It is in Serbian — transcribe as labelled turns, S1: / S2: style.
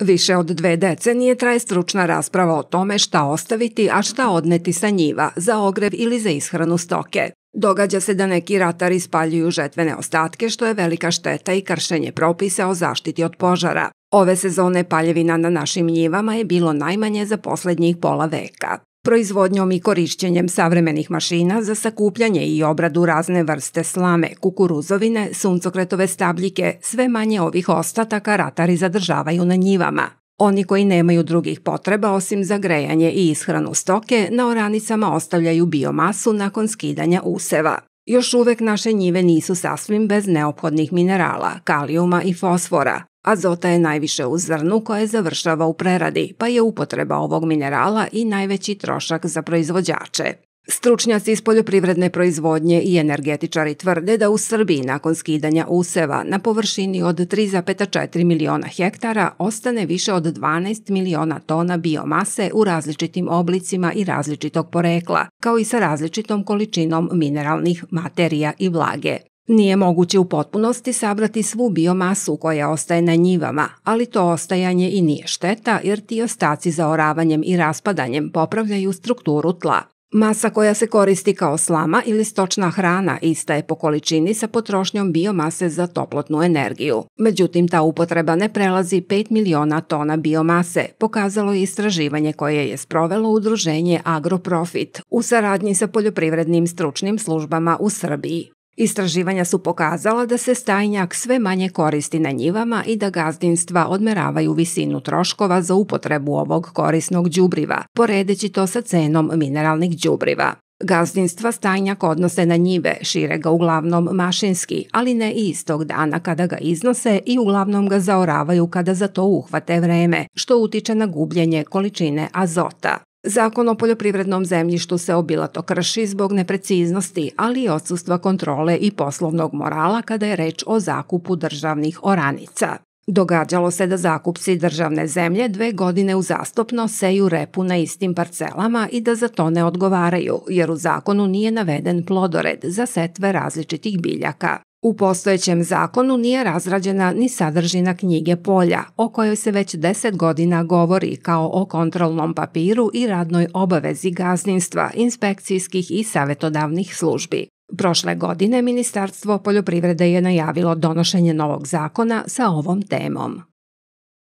S1: Više od dve decenije traje stručna rasprava o tome šta ostaviti, a šta odneti sa njiva, za ogrev ili za ishranu stoke. Događa se da neki ratari spaljuju žetvene ostatke, što je velika šteta i kršenje propisa o zaštiti od požara. Ove sezone paljevina na našim njivama je bilo najmanje za poslednjih pola veka. Proizvodnjom i korišćenjem savremenih mašina za sakupljanje i obradu razne vrste slame, kukuruzovine, suncokretove stabljike, sve manje ovih ostataka ratari zadržavaju na njivama. Oni koji nemaju drugih potreba osim za grejanje i ishranu stoke, na oranicama ostavljaju biomasu nakon skidanja useva. Još uvek naše njive nisu sasvim bez neophodnih minerala, kalijuma i fosfora, Azota je najviše u zrnu koje završava u preradi, pa je upotreba ovog minerala i najveći trošak za proizvođače. Stručnjaci iz poljoprivredne proizvodnje i energetičari tvrde da u Srbiji nakon skidanja useva na površini od 3,4 miliona hektara ostane više od 12 miliona tona biomase u različitim oblicima i različitog porekla, kao i sa različitom količinom mineralnih materija i vlage. Nije moguće u potpunosti sabrati svu biomasu koja ostaje na njivama, ali to ostajanje i nije šteta jer ti ostaci za oravanjem i raspadanjem popravljaju strukturu tla. Masa koja se koristi kao slama ili stočna hrana ista je po količini sa potrošnjom biomase za toplotnu energiju. Međutim, ta upotreba ne prelazi 5 miliona tona biomase, pokazalo je istraživanje koje je sprovelo udruženje Agroprofit u saradnji sa poljoprivrednim stručnim službama u Srbiji. Istraživanja su pokazala da se stajnjak sve manje koristi na njivama i da gazdinstva odmeravaju visinu troškova za upotrebu ovog korisnog đubriva, poredeći to sa cenom mineralnih đubriva. Gazdinstva stajnjak odnose na njive, šire ga uglavnom mašinski, ali ne istog dana kada ga iznose i uglavnom ga zaoravaju kada za to uhvate vreme, što utiče na gubljenje količine azota. Zakon o poljoprivrednom zemljištu se obilato krši zbog nepreciznosti, ali i odsustva kontrole i poslovnog morala kada je reč o zakupu državnih oranica. Događalo se da zakupci državne zemlje dve godine uzastopno seju repu na istim parcelama i da za to ne odgovaraju, jer u zakonu nije naveden plodored za setve različitih biljaka. U postojećem zakonu nije razrađena ni sadržina knjige polja, o kojoj se već 10 godina govori kao o kontrolnom papiru i radnoj obavezi gazdinstva, inspekcijskih i savetodavnih službi. Prošle godine Ministarstvo poljoprivrede je najavilo donošenje novog zakona sa ovom temom.